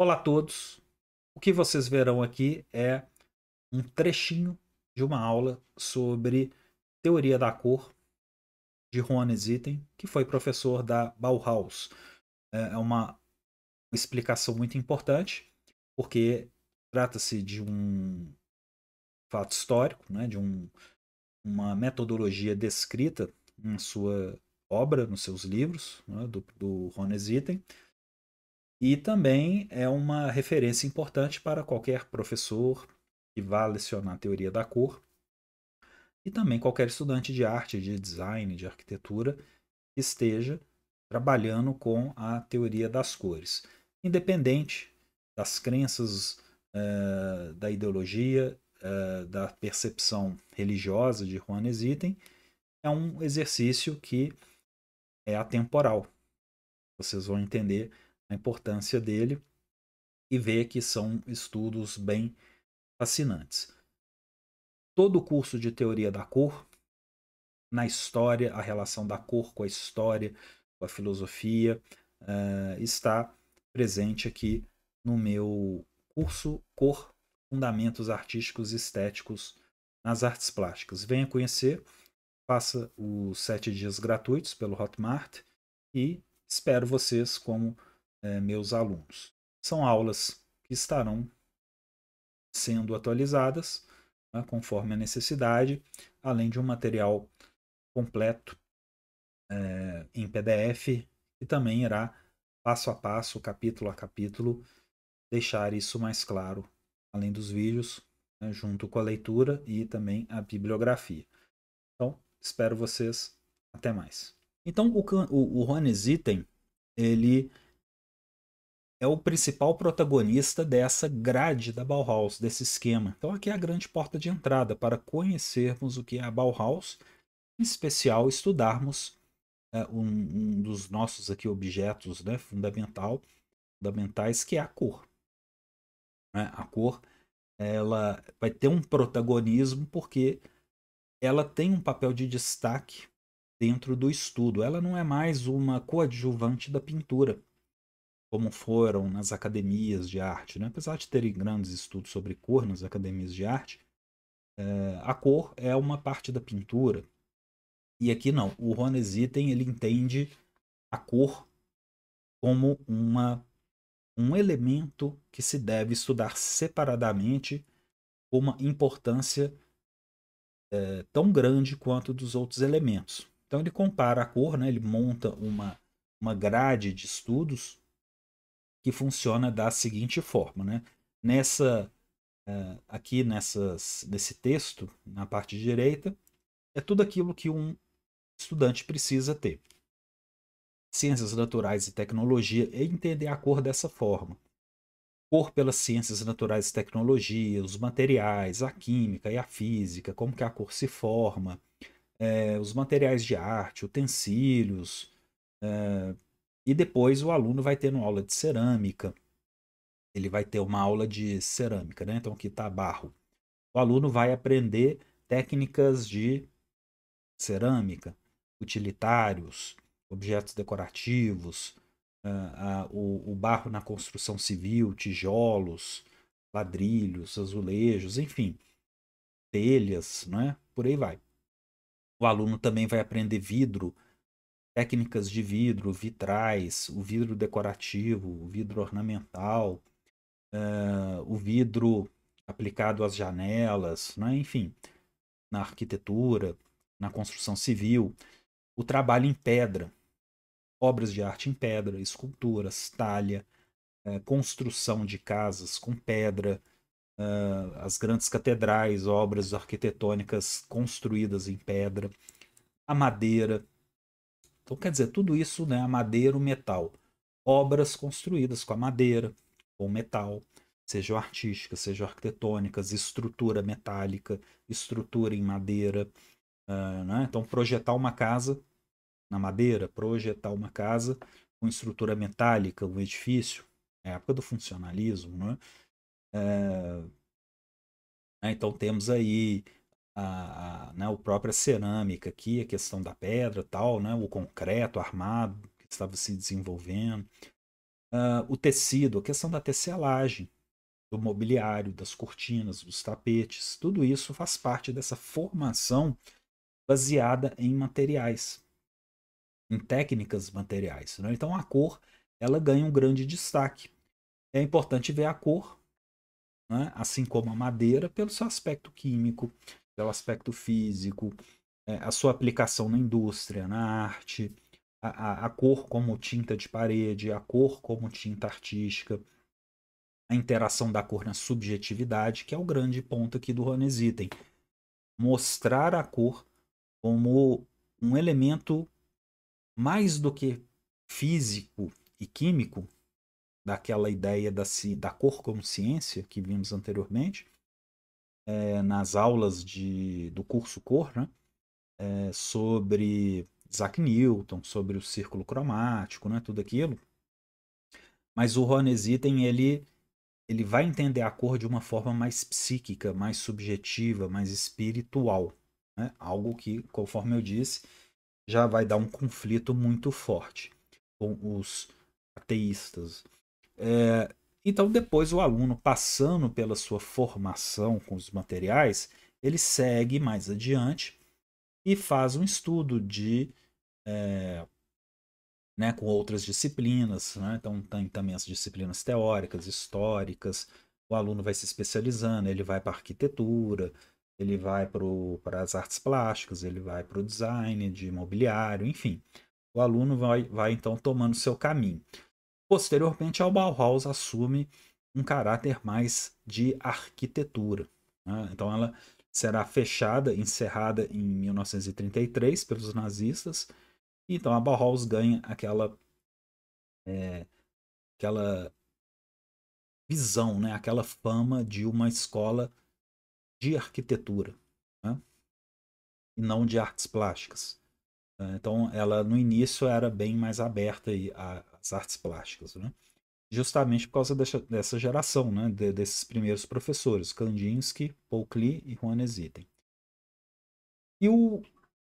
Olá a todos. O que vocês verão aqui é um trechinho de uma aula sobre teoria da cor de Ronnie Zitten, que foi professor da Bauhaus. É, é uma explicação muito importante, porque trata-se de um fato histórico, né, de um, uma metodologia descrita em sua obra, nos seus livros, né, do, do Ronnie e também é uma referência importante para qualquer professor que vá lecionar teoria da cor e também qualquer estudante de arte, de design, de arquitetura que esteja trabalhando com a teoria das cores, independente das crenças, eh, da ideologia, eh, da percepção religiosa de Juanes Item, é um exercício que é atemporal. Vocês vão entender a importância dele e ver que são estudos bem fascinantes. Todo o curso de teoria da cor, na história, a relação da cor com a história, com a filosofia, uh, está presente aqui no meu curso Cor, Fundamentos Artísticos e Estéticos nas Artes Plásticas. Venha conhecer, faça os sete dias gratuitos pelo Hotmart e espero vocês como é, meus alunos. São aulas que estarão sendo atualizadas né, conforme a necessidade, além de um material completo é, em PDF e também irá passo a passo, capítulo a capítulo, deixar isso mais claro, além dos vídeos, né, junto com a leitura e também a bibliografia. Então, espero vocês. Até mais. Então, o, o, o Ronesitem, ele é o principal protagonista dessa grade da Bauhaus, desse esquema. Então aqui é a grande porta de entrada para conhecermos o que é a Bauhaus, em especial estudarmos é, um, um, dos nossos aqui objetos né, fundamental, fundamentais, que é a cor. Né, a cor ela vai ter um protagonismo porque ela tem um papel de destaque dentro do estudo. Ela não é mais uma coadjuvante da pintura como foram nas academias de arte. Né? Apesar de terem grandes estudos sobre cor nas academias de arte, é, a cor é uma parte da pintura. E aqui não, o Rones ele entende a cor como uma, um elemento que se deve estudar separadamente com uma importância é, tão grande quanto dos outros elementos. Então ele compara a cor, né? ele monta uma, uma grade de estudos que funciona da seguinte forma, né? Nessa uh, aqui nessas nesse texto na parte direita é tudo aquilo que um estudante precisa ter. Ciências naturais e tecnologia e entender a cor dessa forma. Cor pelas ciências naturais e tecnologia, os materiais, a química e a física, como que a cor se forma, é, os materiais de arte, utensílios, é, e depois o aluno vai ter uma aula de cerâmica, ele vai ter uma aula de cerâmica, né? Então aqui está barro. O aluno vai aprender técnicas de cerâmica, utilitários, objetos decorativos, uh, uh, o, o, barro na construção civil, tijolos, ladrilhos, azulejos, enfim, telhas, né? por aí vai. O aluno também vai aprender vidro, técnicas de vidro, vitrais, o vidro decorativo, o vidro ornamental, uh, o vidro aplicado às janelas, né? enfim, na arquitetura, na construção civil, o trabalho em pedra, obras de arte em pedra, esculturas, talha, uh, construção de casas com pedra, uh, as grandes catedrais, obras arquitetônicas construídas em pedra, a madeira, então, quer dizer, tudo isso, né, a madeira, o metal. Obras construídas com a madeira, ou metal, sejam artísticas, sejam arquitetônicas, estrutura metálica, estrutura em madeira. Uh, né? Então, projetar uma casa na madeira, projetar uma casa com estrutura metálica, um edifício, é a época do funcionalismo. Né? É, né? então, temos aí a, a, né, a própria cerâmica aqui, a questão da pedra tal, né, o concreto armado que estava se desenvolvendo, uh, o tecido, a questão da tecelagem, do mobiliário, das cortinas, dos tapetes, tudo isso faz parte dessa formação baseada em materiais, em técnicas materiais. Né? Então a cor ela ganha um grande destaque. É importante ver a cor, né? assim como a madeira, pelo seu aspecto químico, pelo aspecto físico, é, a sua aplicação na indústria, na arte, a, a, a cor como tinta de parede, a cor como tinta artística, a interação da cor na subjetividade, que é o grande ponto aqui do Ron Mostrar a cor como um elemento mais do que físico e químico, daquela ideia da, da cor como ciência que vimos anteriormente, é, nas aulas de, do curso Cor, né? É, sobre Isaac Newton, sobre o círculo cromático, né? Tudo aquilo. Mas o Ron ele, ele vai entender a cor de uma forma mais psíquica, mais subjetiva, mais espiritual. Né? Algo que, conforme eu disse, já vai dar um conflito muito forte com os ateístas. É, então, depois o aluno, passando pela sua formação com os materiais, ele segue mais adiante e faz um estudo de é, né, com outras disciplinas. Né? Então, tem também as disciplinas teóricas, históricas. O aluno vai se especializando, ele vai para arquitetura, ele vai para as artes plásticas, ele vai para o design de imobiliário, enfim. O aluno vai, vai então tomando seu caminho. Posteriormente a Bauhaus assume um caráter mais de arquitetura. Né? Então ela será fechada, encerrada em 1933 pelos nazistas. Então a Bauhaus ganha aquela é, aquela visão, né? aquela fama de uma escola de arquitetura né? e não de artes plásticas. Então ela no início era bem mais aberta a, as artes plásticas, né? justamente por causa dessa, dessa geração, né? De, desses primeiros professores, Kandinsky, Paul Klee e Juanes Itten. E o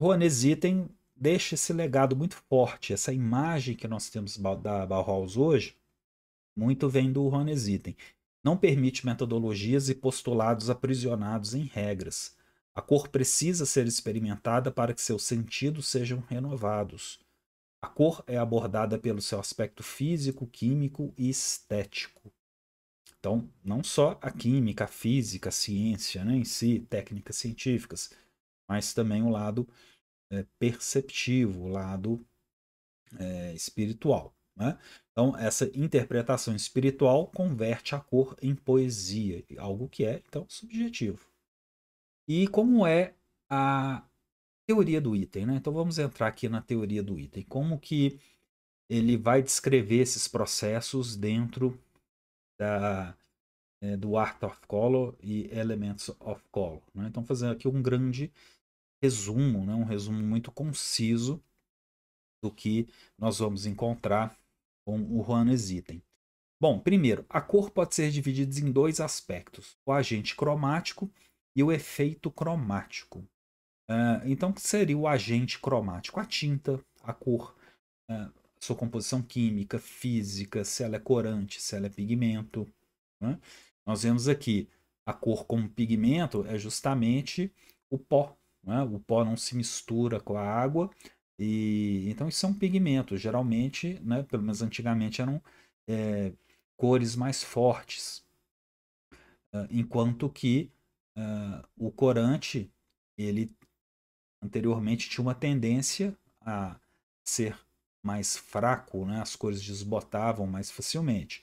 Juanes Itten deixa esse legado muito forte, essa imagem que nós temos da Bauhaus hoje, muito vem do Juanes Itten. Não permite metodologias e postulados aprisionados em regras. A cor precisa ser experimentada para que seus sentidos sejam renovados. A cor é abordada pelo seu aspecto físico, químico e estético. Então, não só a química, a física, a ciência né, em si, técnicas científicas, mas também o lado é, perceptivo, o lado é, espiritual. Né? Então, essa interpretação espiritual converte a cor em poesia, algo que é, então, subjetivo. E como é a teoria do item, né? Então vamos entrar aqui na teoria do item. Como que ele vai descrever esses processos dentro da, é, do Art of Color e Elements of Color. Né? Então fazendo aqui um grande resumo, né? um resumo muito conciso do que nós vamos encontrar com o Juanes Item. Bom, primeiro, a cor pode ser dividida em dois aspectos, o agente cromático e o efeito cromático. É, então, o que seria o agente cromático? A tinta, a cor, uh, sua composição química, física, se ela é corante, se ela é pigmento. Né? Nós vemos aqui a cor como pigmento é justamente o pó. Né? O pó não se mistura com a água. E, então, isso é um pigmento. Geralmente, né, pelo menos antigamente, eram é, cores mais fortes. Uh, enquanto que o corante ele anteriormente tinha uma tendência a ser mais fraco, né? as cores desbotavam mais facilmente.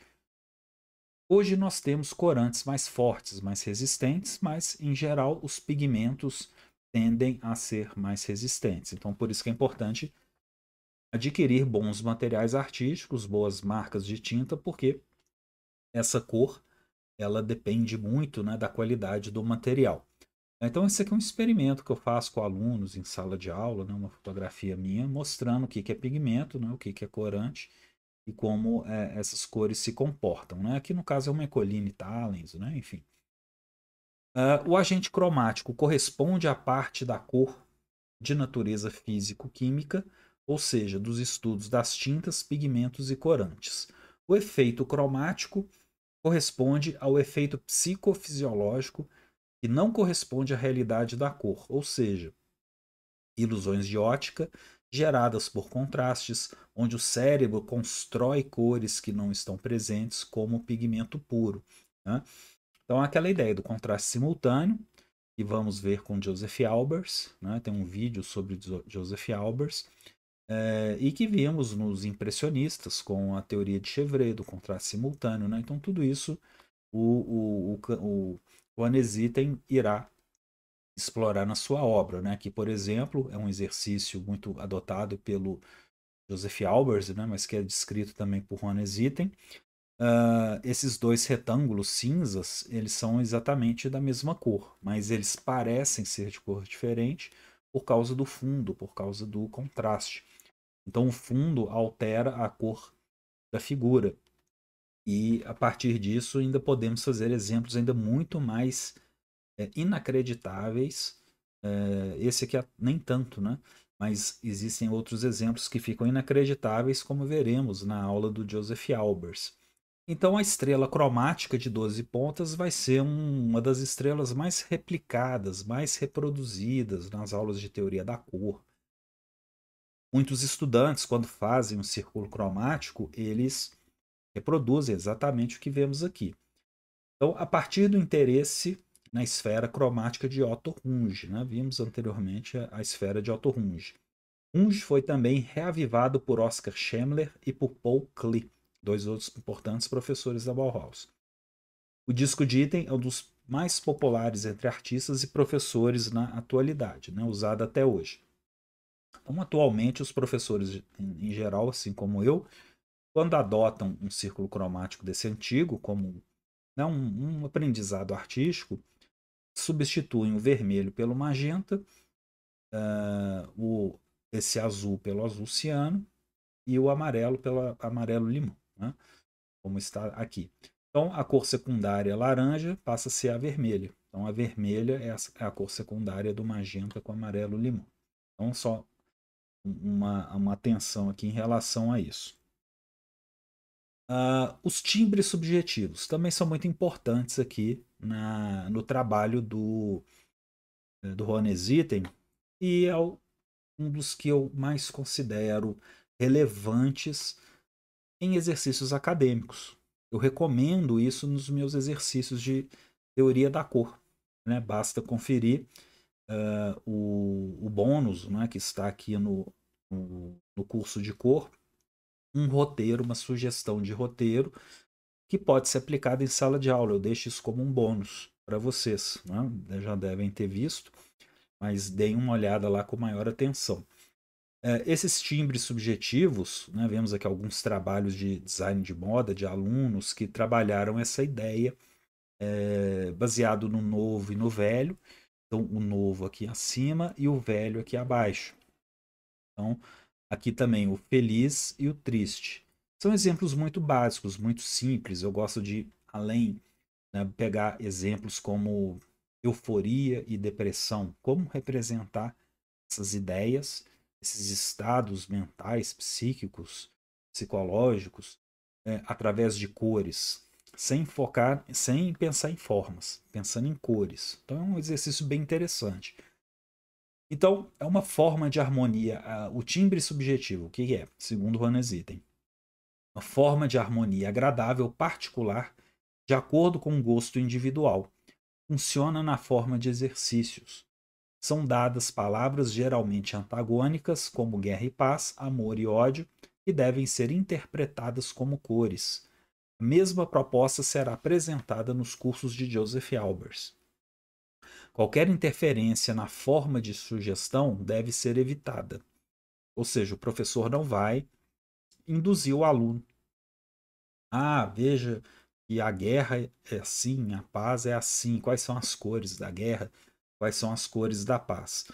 Hoje nós temos corantes mais fortes, mais resistentes, mas em geral os pigmentos tendem a ser mais resistentes. Então por isso que é importante adquirir bons materiais artísticos, boas marcas de tinta, porque essa cor ela depende muito né, da qualidade do material. Então, esse aqui é um experimento que eu faço com alunos em sala de aula, né? uma fotografia minha, mostrando o que, é pigmento, né? o que, que é corante e como é, essas cores se comportam. Né? Aqui, no caso, é uma Ecoline Talens, né? enfim. Uh, o agente cromático corresponde à parte da cor de natureza físico-química, ou seja, dos estudos das tintas, pigmentos e corantes. O efeito cromático corresponde ao efeito psicofisiológico que não corresponde à realidade da cor, ou seja, ilusões de ótica geradas por contrastes, onde o cérebro constrói cores que não estão presentes como pigmento puro. Né? Então, aquela ideia do contraste simultâneo, que vamos ver com Joseph Albers, né? tem um vídeo sobre Joseph Albers, é, e que vimos nos impressionistas com a teoria de Chevret, do contraste simultâneo. Né? Então, tudo isso o, o, o o Anesiten irá explorar na sua obra, né? que, por exemplo, é um exercício muito adotado pelo Joseph Albers, né? mas que é descrito também por Anesiten. Uh, ah, esses dois retângulos cinzas, eles são exatamente da mesma cor, mas eles parecem ser de cor diferente por causa do fundo, por causa do contraste. Então o fundo altera a cor da figura. E a partir disso ainda podemos fazer exemplos ainda muito mais é, inacreditáveis. É, esse aqui é nem tanto, né? Mas existem outros exemplos que ficam inacreditáveis, como veremos na aula do Joseph Albers. Então a estrela cromática de 12 pontas vai ser um, uma das estrelas mais replicadas, mais reproduzidas nas aulas de teoria da cor. Muitos estudantes, quando fazem um círculo cromático, eles reproduzem exatamente o que vemos aqui. Então, a partir do interesse na esfera cromática de Otto Runge, né? vimos anteriormente a, a esfera de Otto Runge. Runge foi também reavivado por Oscar Schemmler e por Paul Klee, dois outros importantes professores da Bauhaus. O disco de item é um dos mais populares entre artistas e professores na atualidade, né? usado até hoje. Então, atualmente, os professores em geral, assim como eu, quando adotam um círculo cromático desse antigo como né, um, um aprendizado artístico, substituem o vermelho pelo magenta, uh, o, esse azul pelo azul ciano e o amarelo pelo amarelo limão, né, como está aqui. Então, a cor secundária é laranja passa a ser a vermelha. Então, a vermelha é a, é cor secundária do magenta com amarelo limão. Então, só uma, uma atenção aqui em relação a isso. Uh, os timbres subjetivos também são muito importantes aqui na, no trabalho do, eh, do Rony Zitten e é um dos que eu mais considero relevantes em exercícios acadêmicos. Eu recomendo isso nos meus exercícios de teoria da cor. Né? Basta conferir uh, o, o bônus né, que está aqui no, no, no curso de cor um roteiro, uma sugestão de roteiro que pode ser aplicado em sala de aula. Eu deixo isso como um bônus para vocês, né? já devem ter visto, mas deem uma olhada lá com maior atenção. É, esses timbres subjetivos, né? vemos aqui alguns trabalhos de design de moda de alunos que trabalharam essa ideia é, baseado no novo e no velho. Então, o novo aqui acima e o velho aqui abaixo. Então, Aqui também o feliz e o triste. São exemplos muito básicos, muito simples. Eu gosto de, além, né, pegar exemplos como euforia e depressão. Como representar essas ideias, esses estados mentais, psíquicos, psicológicos, né, através de cores, sem focar, sem pensar em formas, pensando em cores. Então é um exercício bem interessante. Então, é uma forma de harmonia. O timbre subjetivo, o que é? Segundo Hannes Item. Uma forma de harmonia agradável, particular, de acordo com o gosto individual. Funciona na forma de exercícios. São dadas palavras geralmente antagônicas, como guerra e paz, amor e ódio, que devem ser interpretadas como cores. A mesma proposta será apresentada nos cursos de Joseph Albers. Qualquer interferência na forma de sugestão deve ser evitada. Ou seja, o professor não vai induzir o aluno. Ah, veja que a guerra é assim, a paz é assim. Quais são as cores da guerra? Quais são as cores da paz?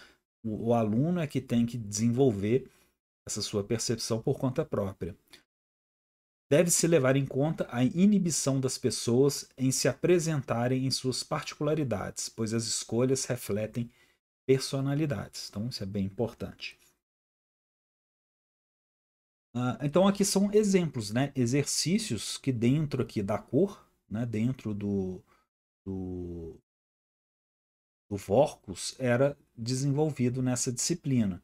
O, o aluno é que tem que desenvolver essa sua percepção por conta própria deve-se levar em conta a inibição das pessoas em se apresentarem em suas particularidades, pois as escolhas refletem personalidades. Então, isso é bem importante. Ah, então, aqui são exemplos, né? exercícios que dentro aqui da cor, né? dentro do, do, do Vorcus, era desenvolvido nessa disciplina.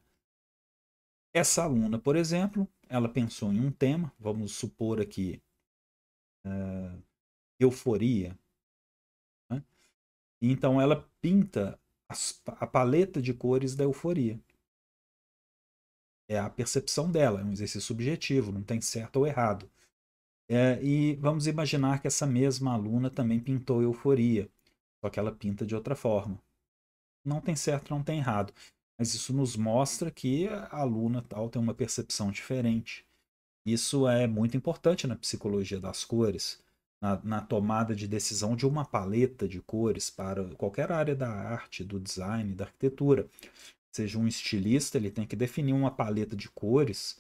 Essa aluna, por exemplo, ela pensou em um tema, vamos supor aqui, uh, euforia. Né? Então ela pinta as, a paleta de cores da euforia. É a percepção dela, é um exercício subjetivo, não tem certo ou errado. É, e vamos imaginar que essa mesma aluna também pintou euforia, só que ela pinta de outra forma. Não tem certo, não tem errado. Mas isso nos mostra que a aluna tal tem uma percepção diferente. Isso é muito importante na psicologia das cores, na, na tomada de decisão de uma paleta de cores para qualquer área da arte, do design, da arquitetura. Seja um estilista, ele tem que definir uma paleta de cores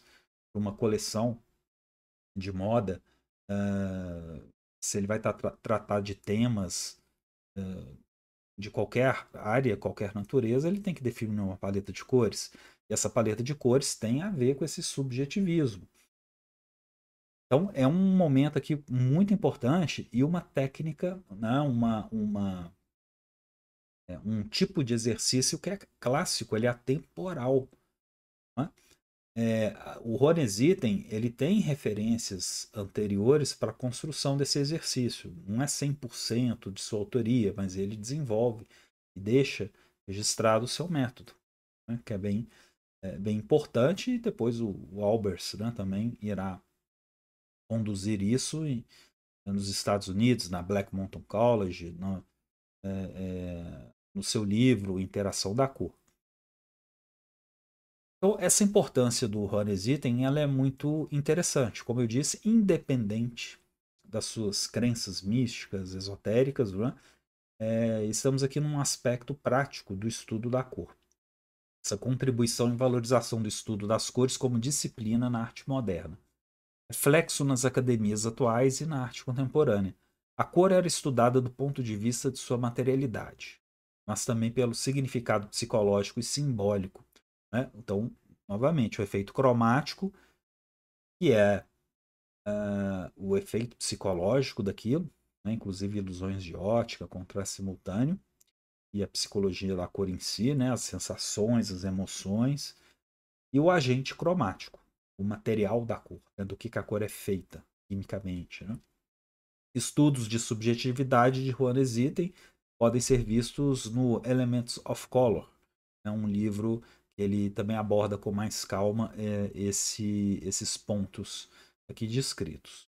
para uma coleção de moda, uh, se ele vai tra tratar de temas uh, de qualquer área, qualquer natureza, ele tem que definir uma paleta de cores. E essa paleta de cores tem a ver com esse subjetivismo. Então, é um momento aqui muito importante e uma técnica, né, uma, uma, é, um tipo de exercício que é clássico, ele é atemporal. Né? é, o Honesitten ele tem referências anteriores para a construção desse exercício. Não é 100% de sua autoria, mas ele desenvolve e deixa registrado o seu método, né, que é bem, é, bem importante. E depois o, o Albers né, também irá conduzir isso né, nos Estados Unidos, na Black Mountain College, no, é, é, no seu livro Interação da Cor. Então, essa importância do Horace ela é muito interessante, como eu disse, independente das suas crenças místicas, esotéricas, né? é, estamos aqui num aspecto prático do estudo da cor. Essa contribuição e valorização do estudo das cores como disciplina na arte moderna. Reflexo nas academias atuais e na arte contemporânea. A cor era estudada do ponto de vista de sua materialidade, mas também pelo significado psicológico e simbólico né? então, novamente, o efeito cromático, que é uh, o efeito psicológico daquilo, né? inclusive ilusões de ótica, contraste simultâneo, e a psicologia da cor em si, né? as sensações, as emoções, e o agente cromático, o material da cor, né? do que, que a cor é feita quimicamente. Né? Estudos de subjetividade de Juan Zitten podem ser vistos no Elements of Color, é um livro ele também aborda com mais calma é, esse, esses pontos aqui descritos.